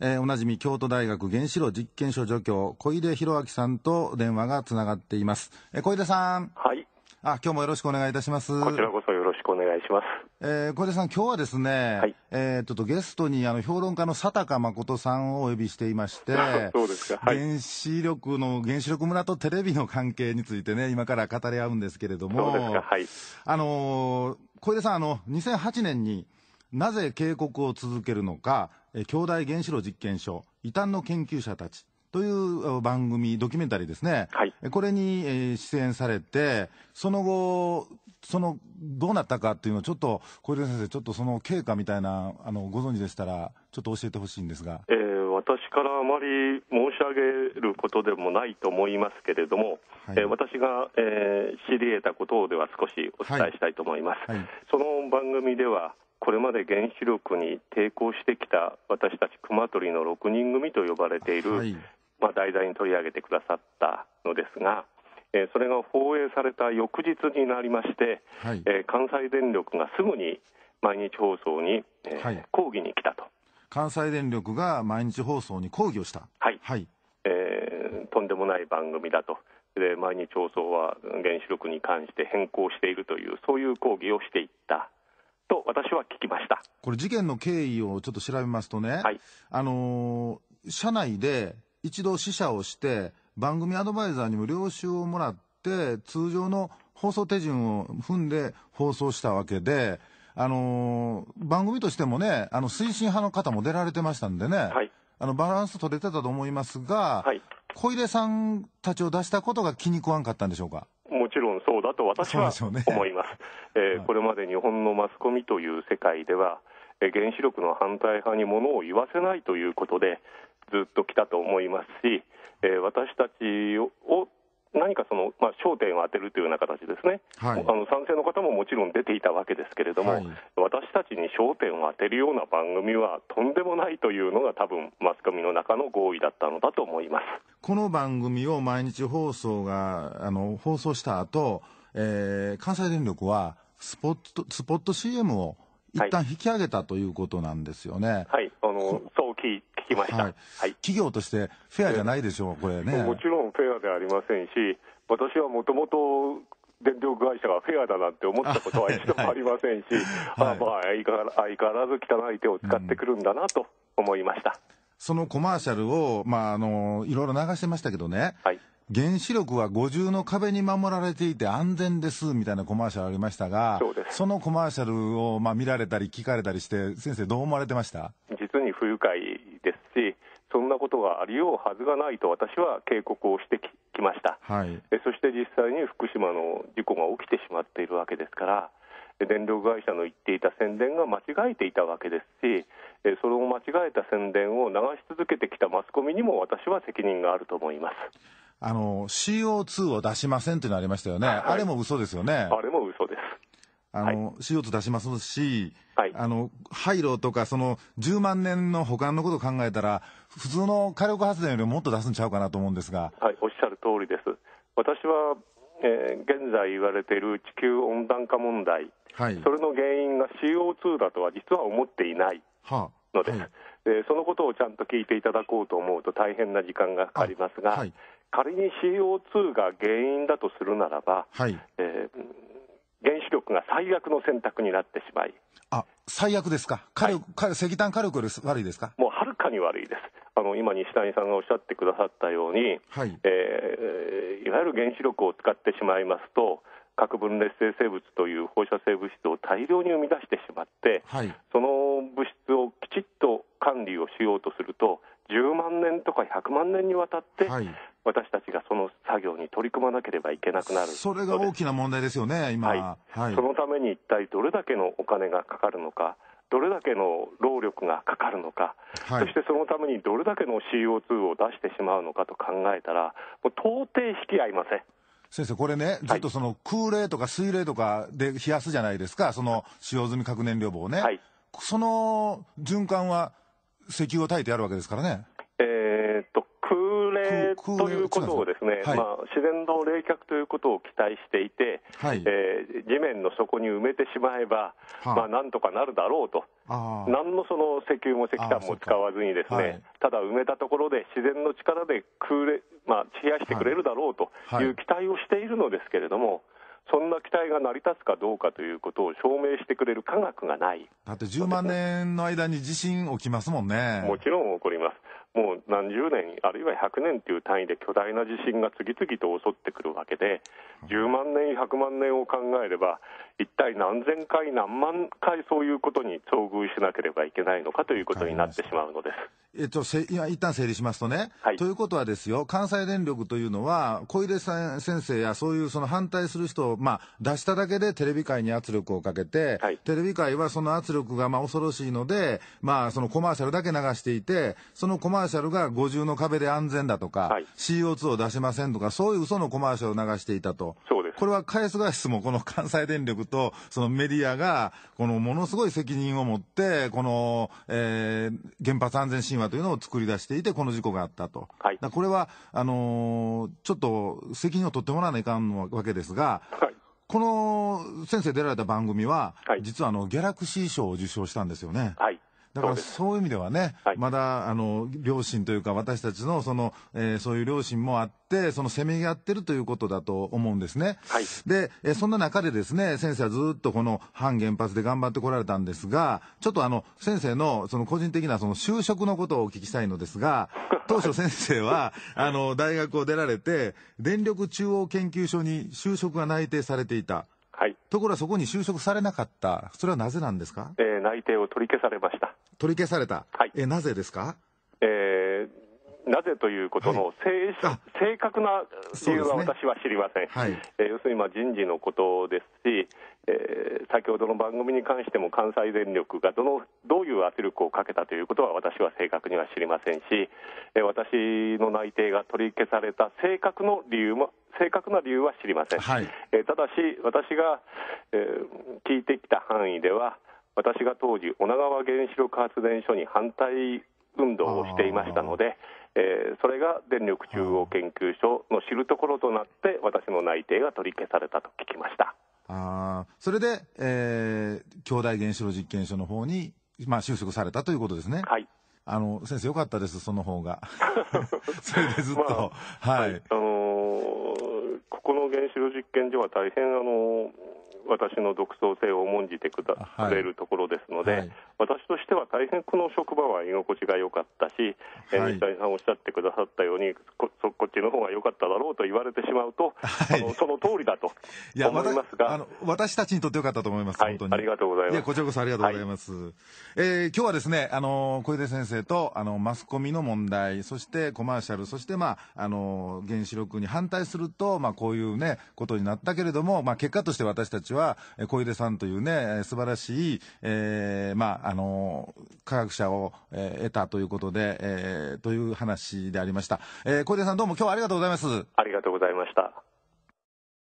えー、おなじみ京都大学原子炉実験所助教、小出弘明さんと電話がつながっています。えー、小出さん。はい。あ、今日もよろしくお願いいたします。こちらこそよろしくお願いします。えー、小出さん、今日はですね、はい、えー、ちょっとゲストにあの評論家の佐高誠さんをお呼びしていまして、そうですか、はい、原子力の、原子力村とテレビの関係についてね、今から語り合うんですけれども、そうですかはい、あのー、小出さん、あの、2008年になぜ警告を続けるのか、京大原子炉実験所異端の研究者たちという番組、ドキュメンタリーですね、はい、これに、え出演されて、その後、そのどうなったかっていうのを、ちょっと小泉先生、ちょっとその経過みたいな、あのご存知でしたら、ちょっと教えてほしいんですが、えー、私からあまり申し上げることでもないと思いますけれども、はい、えー、私が、えー、知り得たことでは少しお伝えしたいと思います。はい、その番組ではこれまで原子力に抵抗してきた私たち熊取の6人組と呼ばれている、はい、まあ、題材に取り上げてくださったのですが、えー、それが放映された翌日になりまして、はい、えー、関西電力がすぐに毎日放送に、えーはい、抗議に来たと関西電力が毎日放送に抗議をしたはい、はい、えー、とんでもない番組だとで毎日放送は原子力に関して変更しているというそういう抗議をしていったと私は聞きましたこれ、事件の経緯をちょっと調べますとね、はい、あのー、社内で一度試写をして、番組アドバイザーにも領収をもらって、通常の放送手順を踏んで放送したわけで、あのー、番組としてもね、あの推進派の方も出られてましたんでね、はい、あのバランス取れてたと思いますが、はい、小出さんたちを出したことが気に食わんかったんでしょうか。ちろんそうだと私は思います。ね、えー、これまで日本のマスコミという世界では、えー、原子力の反対派にものを言わせないということでずっと来たと思いますし、えー、私たちを何かその、まあ、焦点を当てるというような形ですね、はい、あの賛成の方ももちろん出ていたわけですけれども、はい、私たちに焦点を当てるような番組はとんでもないというのが、多分マスコミの中の合意だったのだと思いますこの番組を毎日放送があの放送した後、えー、関西電力はスポットスポット CM を一旦引き上げたということなんですよね。はい、あのそう聞きました、はい、はい、企業としてフェアじゃないでしょう、これね。もちろんフェアではありませんし、私はもともと電力会社がフェアだなんて思ったことは一度もありませんし、はい、あまあ相変わら相変わらず汚い手を使ってくるんだなと思いました。うん、そのコマーシャルを、まあ、あのいろいろ流してましたけどね、はい、原子力は五重の壁に守られていて安全ですみたいなコマーシャルありましたが、そのコマーシャルをまあ見られたり聞かれたりして、先生、どう思われてました実に不愉快ですし、そんなことがありようはずがないと私は警告をしてきました、はい、そして実際に福島の事故が起きてしまっているわけですから。電力会社の言っていた宣伝が間違えていたわけですし、その間違えた宣伝を流し続けてきたマスコミにも私は責任があると思います。あの、CO2 を出しませんっていうのありましたよね。はい、あれも嘘ですよね。あれも嘘です。あの、はい、CO2 出しますし、はい、あの、廃炉とか、その、10万年の保管のことを考えたら、普通の火力発電よりもっと出すんちゃうかなと思うんですが。はい、おっしゃる通りです。私は、えー、現在言われている地球温暖化問題、はい、それの原因が CO2 だとは実は思っていないのです。はあはい、そのことをちゃんと聞いていただこうと思うと大変な時間がかかりますが、はい、仮に CO2 が原因だとするならば、はいえー、原子力が最悪の選択になってしまい、あ最悪ですか、火力はい、石炭火力より悪いですかもうはるかに悪いです。あの今、西谷さんがおっしゃってくださったように、はいえー、いわゆる原子力を使ってしまいますと、核分裂性生物という放射性物質を大量に生み出してしまって、はい、その物質をきちっと管理をしようとすると10万年とか100万年にわたって、はい、私たちがその作業に取り組まなければいけなくなるそれが大きな問題ですよね、今、はいはい、そのために一体どれだけのお金がかかるのか、どれだけの労力がかかるのか、はい、そしてそのためにどれだけの CO2 を出してしまうのかと考えたら、もう到底引き合いません。先生これね、ずっとその空冷とか水冷とかで冷やすじゃないですか、その使用済み核燃料棒をね、その循環は石油を耐いてやるわけですからね。えーえー、ということをですね、はい、まあ、自然の冷却ということを期待していて、はい、えー、地面の底に埋めてしまえば、まあ、なんとかなるだろうと、何のその石油も石炭も使わずに、ですね、はい、ただ埋めたところで自然の力で冷、まあ、やしてくれるだろうという期待をしているのですけれども。そんな期待が成り立つかどうかということを証明してくれる科学がない。だって10万年の間に地震起きますもんね。もちろん起こります。もう何十年、あるいは100年という単位で巨大な地震が次々と襲ってくるわけで、10万年、100万年を考えれば、一体何千回、何万回そういうことに遭遇しなければいけないのかということになってしまうのです。えっと、今一旦整理しますとね、はい、ということはですよ、関西電力というのは、小出さん先生やそういうその反対する人を、まあ、出しただけでテレビ界に圧力をかけて、はい、テレビ界はその圧力がまあ恐ろしいので、まあ、そのコマーシャルだけ流していて、そのコマーシャルが五重の壁で安全だとか、はい、CO2 を出しませんとか、そういう嘘のコマーシャルを流していたと。そうこれは返す返すもこの関西電力とそのメディアが、このものすごい責任を持って、この、えー、原発安全神話というのを作り出していて、この事故があったと。はい、これは、あのー、ちょっと責任を取ってもらわないかんわけですが、はいこの先生出られた番組は、はい、実はあのギャラクシー賞を受賞したんですよね。はい、だからそういう意味ではね、はい、まだあの両親というか、私たちのその、えー、そういう両親もあって、そのせめぎ合ってるということだと思うんですね。はい、で、えー、そんな中でですね、先生はずっとこの反原発で頑張ってこられたんですが、ちょっとあの先生のその個人的なその就職のことをお聞きしたいのですが、当初先生はあの大学を出られて、電力中央研究所に就職が内定されていた。はい、ところがそこに就職されなかった、それはなぜなんですか、えー、内定を取り消されました取り消された、はい、えー、なぜですか、えーなぜということの正はい、正確な理由は私は知りません、ねはい、えー、要するにまあ人事のことですし、えー、先ほどの番組に関しても関西電力がどのどういう圧力をかけたということは私は正確には知りませんし、えー、私の内定が取り消された正確の理由も正確な理由は知りません、はい、えー、ただし私が、え聞いてきた範囲では私が当時女川原子力発電所に反対運動をしていましたのでえー、それが電力中央研究所の知るところとなって、私の内定が取り消されたと聞きました。あそれで、えー、兄弟原子炉実験所の方に、まあ、就職されたということですね。はい。あの、先生よかったです、その方が。それでずっと、まあ、はい。はい、あのー、ここの原子炉実験所は大変、あのー私の独創性を重んじてくれるところですので、はい、私としては大変この職場は居心地が良かったし、はい、西谷さんおっしゃってくださったようにこっちの方が良かっただろうと言われてしまうと、はい、あのその通りだと思いますがあの私たちにとって良かったと思います、はい、本当にありがとうございますこちらこそありがとうございます、はい、えー、今日はですねあの小出先生とあのマスコミの問題そしてコマーシャルそしてまああの原子力に反対すると、まあ、こういうねことになったけれども、まあ、結果として私たちたちは、小出さんというね、素晴らしい、えー、まあ、あの、科学者を、え得たということで、えー、という話でありました。えー、小出さんどうも今日はありがとうございます。ありがとうございました。